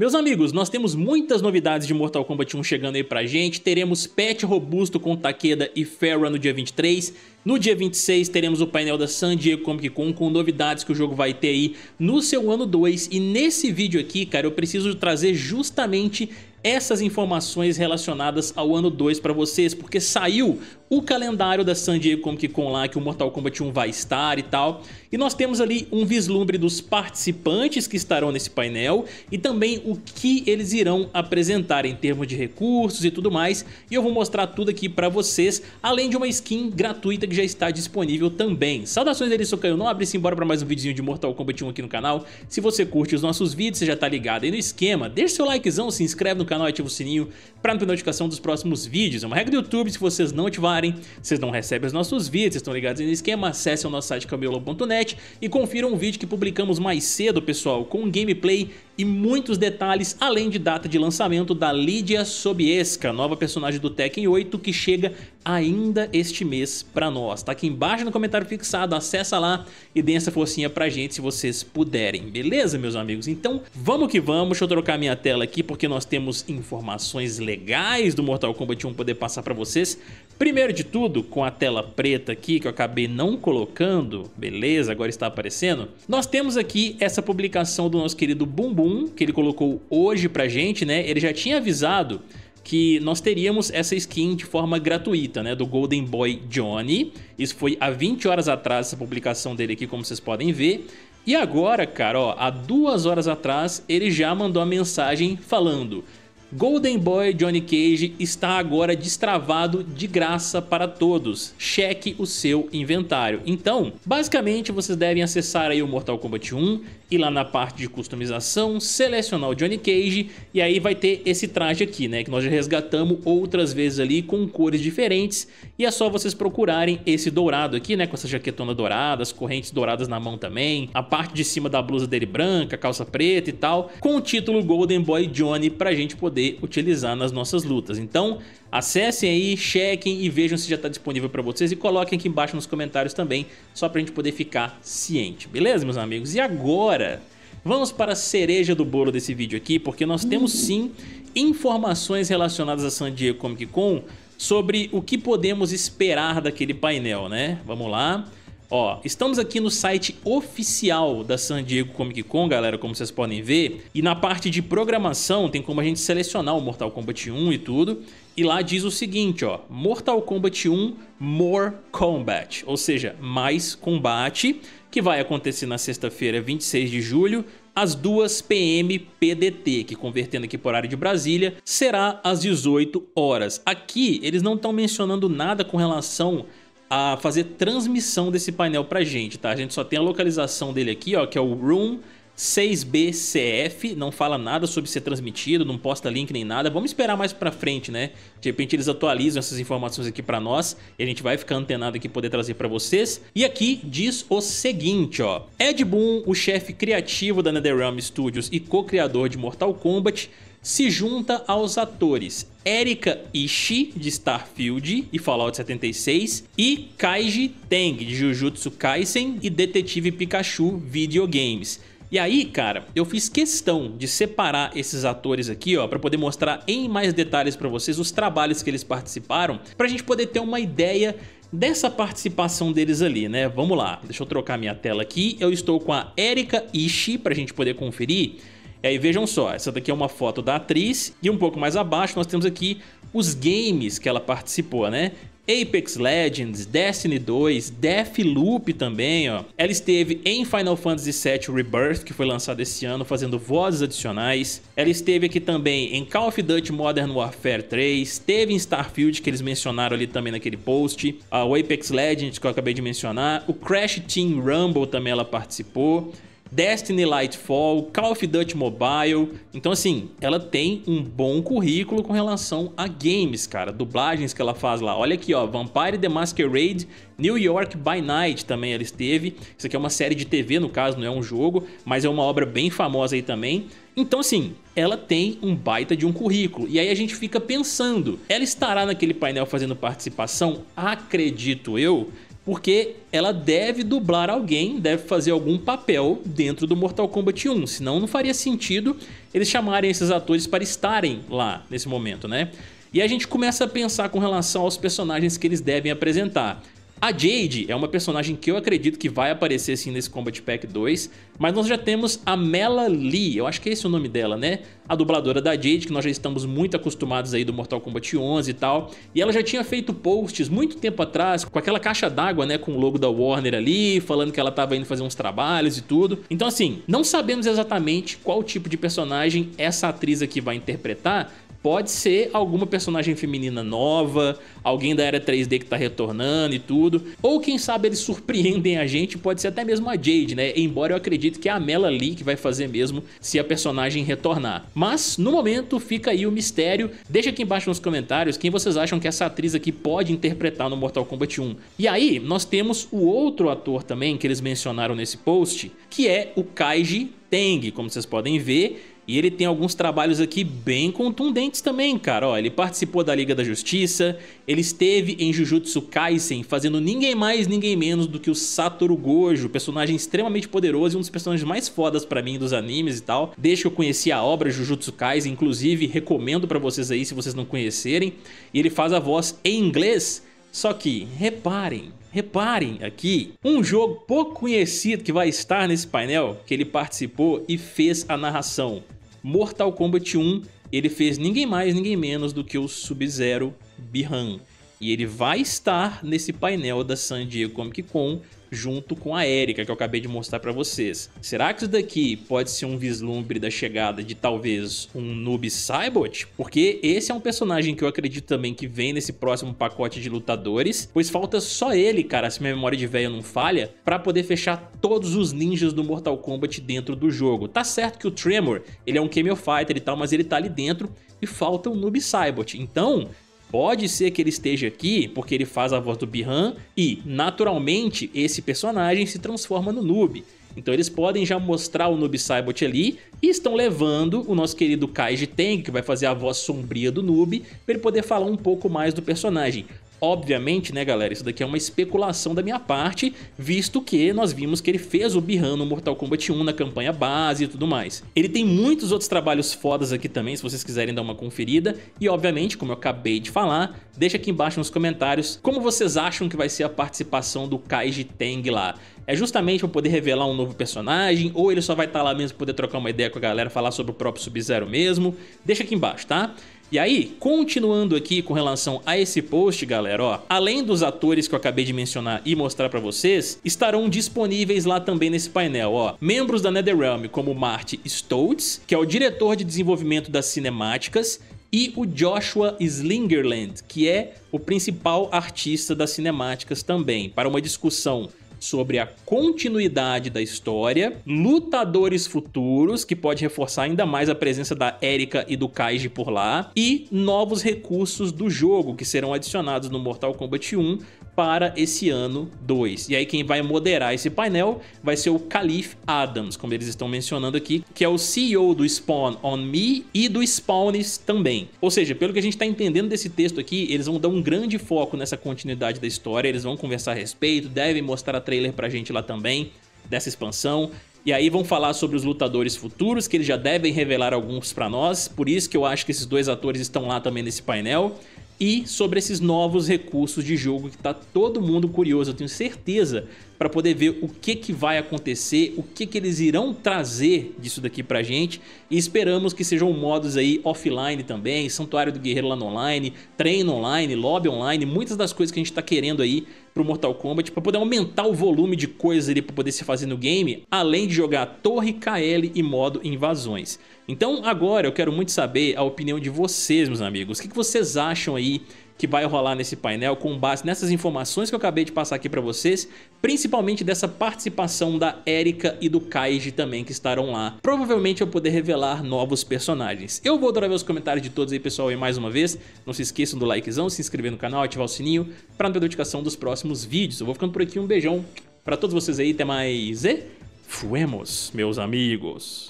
Meus amigos, nós temos muitas novidades de Mortal Kombat 1 chegando aí pra gente. Teremos patch robusto com Takeda e Fera no dia 23. No dia 26 teremos o painel da San Diego Comic Con com novidades que o jogo vai ter aí no seu ano 2. E nesse vídeo aqui, cara, eu preciso trazer justamente essas informações relacionadas ao ano 2 para vocês, porque saiu o calendário da San Diego Comic Con lá, que o Mortal Kombat 1 vai estar e tal. E nós temos ali um vislumbre dos participantes que estarão nesse painel e também o que eles irão apresentar em termos de recursos e tudo mais. E eu vou mostrar tudo aqui para vocês, além de uma skin gratuita que já está disponível também. Saudações dele, sou Caio Nobre, simbora para mais um videozinho de Mortal Kombat 1 aqui no canal. Se você curte os nossos vídeos, você já tá ligado aí no esquema. Deixa seu likezão, se inscreve no canal e ativa o sininho para não ter notificação dos próximos vídeos. É uma regra do YouTube, se vocês não ativarem, vocês não recebem os nossos vídeos, vocês estão ligados no esquema, acessem o nosso site cambiolo.net é e confiram um vídeo que publicamos mais cedo, pessoal, com gameplay e muitos detalhes, além de data de lançamento da Lídia Sobieska, nova personagem do Tekken 8 que chega ainda este mês para nós. Tá aqui embaixo no comentário fixado, acessa lá e dê essa forcinha pra gente se vocês puderem, beleza, meus amigos? Então, vamos que vamos. Deixa eu trocar minha tela aqui porque nós temos informações legais do Mortal Kombat 1 poder passar para vocês. Primeiro de tudo, com a tela preta aqui que eu acabei não colocando, beleza? Agora está aparecendo. Nós temos aqui essa publicação do nosso querido Bumbum, que ele colocou hoje pra gente, né? Ele já tinha avisado que nós teríamos essa skin de forma gratuita, né, do Golden Boy Johnny. Isso foi há 20 horas atrás, essa publicação dele aqui, como vocês podem ver. E agora, cara, ó, há duas horas atrás, ele já mandou a mensagem falando Golden Boy Johnny Cage está agora destravado de graça para todos. Cheque o seu inventário. Então, basicamente vocês devem acessar aí o Mortal Kombat 1, ir lá na parte de customização, selecionar o Johnny Cage e aí vai ter esse traje aqui, né, que nós já resgatamos outras vezes ali com cores diferentes e é só vocês procurarem esse dourado aqui, né, com essa jaquetona dourada, as correntes douradas na mão também, a parte de cima da blusa dele branca, calça preta e tal, com o título Golden Boy Johnny pra gente poder utilizar nas nossas lutas. Então, Acessem aí, chequem e vejam se já está disponível para vocês e coloquem aqui embaixo nos comentários também, só para a gente poder ficar ciente, beleza, meus amigos? E agora, vamos para a cereja do bolo desse vídeo aqui, porque nós temos sim informações relacionadas a San Diego Comic Con sobre o que podemos esperar daquele painel, né? Vamos lá. Ó, estamos aqui no site oficial da San Diego Comic Con, galera, como vocês podem ver. E na parte de programação tem como a gente selecionar o Mortal Kombat 1 e tudo. E lá diz o seguinte, ó, Mortal Kombat 1 More Combat, ou seja, mais combate, que vai acontecer na sexta-feira, 26 de julho, às 2 PM PDT, que convertendo aqui para área de Brasília, será às 18 horas. Aqui eles não estão mencionando nada com relação a fazer transmissão desse painel pra gente, tá? A gente só tem a localização dele aqui, ó, que é o Room 6BCF, não fala nada sobre ser transmitido, não posta link nem nada. Vamos esperar mais pra frente, né? De repente eles atualizam essas informações aqui pra nós e a gente vai ficar antenado aqui poder trazer pra vocês. E aqui diz o seguinte, ó. Ed Boon, o chefe criativo da NetherRealm Studios e co-criador de Mortal Kombat, se junta aos atores Erika Ishii, de Starfield e Fallout 76, e Kaiji Teng, de Jujutsu Kaisen e Detetive Pikachu Videogames. E aí, cara, eu fiz questão de separar esses atores aqui, ó, para poder mostrar em mais detalhes para vocês os trabalhos que eles participaram, pra gente poder ter uma ideia dessa participação deles ali, né? Vamos lá. Deixa eu trocar minha tela aqui. Eu estou com a Erika Ishii pra gente poder conferir. E aí vejam só, essa daqui é uma foto da atriz e um pouco mais abaixo nós temos aqui os games que ela participou, né? Apex Legends, Destiny 2, Deathloop também, ó. Ela esteve em Final Fantasy VII Rebirth, que foi lançado esse ano, fazendo vozes adicionais. Ela esteve aqui também em Call of Duty Modern Warfare 3, esteve em Starfield, que eles mencionaram ali também naquele post, ah, o Apex Legends, que eu acabei de mencionar, o Crash Team Rumble também ela participou. Destiny Lightfall, Call of Duty Mobile. Então, assim, ela tem um bom currículo com relação a games, cara. Dublagens que ela faz lá. Olha aqui, ó. Vampire The Masquerade, New York by Night também ela esteve. Isso aqui é uma série de TV, no caso, não é um jogo, mas é uma obra bem famosa aí também. Então, assim, ela tem um baita de um currículo. E aí a gente fica pensando, ela estará naquele painel fazendo participação? Acredito eu porque ela deve dublar alguém, deve fazer algum papel dentro do Mortal Kombat 1, senão não faria sentido eles chamarem esses atores para estarem lá nesse momento, né? E a gente começa a pensar com relação aos personagens que eles devem apresentar. A Jade é uma personagem que eu acredito que vai aparecer sim nesse Combat Pack 2, mas nós já temos a Mela Lee, eu acho que é esse o nome dela, né? A dubladora da Jade, que nós já estamos muito acostumados aí do Mortal Kombat 11 e tal, e ela já tinha feito posts muito tempo atrás com aquela caixa d'água, né, com o logo da Warner ali, falando que ela estava indo fazer uns trabalhos e tudo. Então assim, não sabemos exatamente qual tipo de personagem essa atriz aqui vai interpretar, Pode ser alguma personagem feminina nova, alguém da era 3D que tá retornando e tudo. Ou quem sabe eles surpreendem a gente, pode ser até mesmo a Jade, né? Embora eu acredite que é a Mela Lee que vai fazer mesmo se a personagem retornar. Mas, no momento, fica aí o mistério. Deixa aqui embaixo nos comentários quem vocês acham que essa atriz aqui pode interpretar no Mortal Kombat 1. E aí, nós temos o outro ator também que eles mencionaram nesse post, que é o Kaiji Teng, como vocês podem ver, e ele tem alguns trabalhos aqui bem contundentes também, cara. Ó, ele participou da Liga da Justiça, ele esteve em Jujutsu Kaisen fazendo ninguém mais, ninguém menos do que o Satoru Gojo, personagem extremamente poderoso e um dos personagens mais fodas pra mim dos animes e tal. Desde que eu conheci a obra Jujutsu Kaisen, inclusive recomendo pra vocês aí se vocês não conhecerem. E ele faz a voz em inglês, só que, reparem, reparem aqui, um jogo pouco conhecido que vai estar nesse painel, que ele participou e fez a narração. Mortal Kombat 1, ele fez ninguém mais, ninguém menos do que o Sub-Zero Bihan. E ele vai estar nesse painel da San Diego Comic Con junto com a Erika que eu acabei de mostrar para vocês. Será que isso daqui pode ser um vislumbre da chegada de talvez um noob Cybot? Porque esse é um personagem que eu acredito também que vem nesse próximo pacote de lutadores, pois falta só ele, cara, se minha memória de velho não falha, para poder fechar todos os ninjas do Mortal Kombat dentro do jogo. Tá certo que o Tremor, ele é um Kameo fighter e tal, mas ele tá ali dentro e falta o noob Cybot. Então, Pode ser que ele esteja aqui porque ele faz a voz do Bihan e, naturalmente, esse personagem se transforma no noob. Então eles podem já mostrar o Noob Saibot ali e estão levando o nosso querido Kaiji Teng, que vai fazer a voz sombria do Noob, para ele poder falar um pouco mais do personagem. Obviamente, né, galera, isso daqui é uma especulação da minha parte, visto que nós vimos que ele fez o Bihan no Mortal Kombat 1 na campanha base e tudo mais. Ele tem muitos outros trabalhos fodas aqui também, se vocês quiserem dar uma conferida, e obviamente, como eu acabei de falar, deixa aqui embaixo nos comentários como vocês acham que vai ser a participação do Kaiji Teng lá. É justamente para poder revelar um novo personagem, ou ele só vai estar tá lá mesmo para poder trocar uma ideia com a galera, falar sobre o próprio Sub-Zero mesmo? Deixa aqui embaixo, tá? E aí, continuando aqui com relação a esse post, galera, ó, além dos atores que eu acabei de mencionar e mostrar para vocês, estarão disponíveis lá também nesse painel, ó, membros da NetherRealm como Marty Stoltz, que é o diretor de desenvolvimento das cinemáticas, e o Joshua Slingerland, que é o principal artista das cinemáticas também, para uma discussão sobre a continuidade da história, lutadores futuros, que pode reforçar ainda mais a presença da Erika e do Kaiji por lá, e novos recursos do jogo que serão adicionados no Mortal Kombat 1 para esse ano 2. E aí quem vai moderar esse painel vai ser o Calif Adams, como eles estão mencionando aqui, que é o CEO do Spawn On Me e do Spawns também. Ou seja, pelo que a gente está entendendo desse texto aqui, eles vão dar um grande foco nessa continuidade da história, eles vão conversar a respeito, devem mostrar a trailer pra gente lá também, dessa expansão. E aí vão falar sobre os lutadores futuros, que eles já devem revelar alguns pra nós, por isso que eu acho que esses dois atores estão lá também nesse painel e sobre esses novos recursos de jogo que está todo mundo curioso. Eu tenho certeza para poder ver o que, que vai acontecer, o que, que eles irão trazer disso daqui pra gente. E esperamos que sejam modos aí offline também, Santuário do Guerreiro lá no online, treino online, lobby online, muitas das coisas que a gente tá querendo aí pro Mortal Kombat, para poder aumentar o volume de coisas ali para poder se fazer no game, além de jogar torre, KL e modo invasões. Então agora eu quero muito saber a opinião de vocês, meus amigos. O que, que vocês acham aí que vai rolar nesse painel com base nessas informações que eu acabei de passar aqui para vocês, principalmente dessa participação da Erika e do Kaiji também que estarão lá. Provavelmente eu poder revelar novos personagens. Eu vou adorar ver os comentários de todos aí pessoal e mais uma vez, não se esqueçam do likezão, se inscrever no canal, ativar o sininho para não perder notificação dos próximos vídeos. Eu vou ficando por aqui, um beijão para todos vocês aí, até mais e fuemos, meus amigos.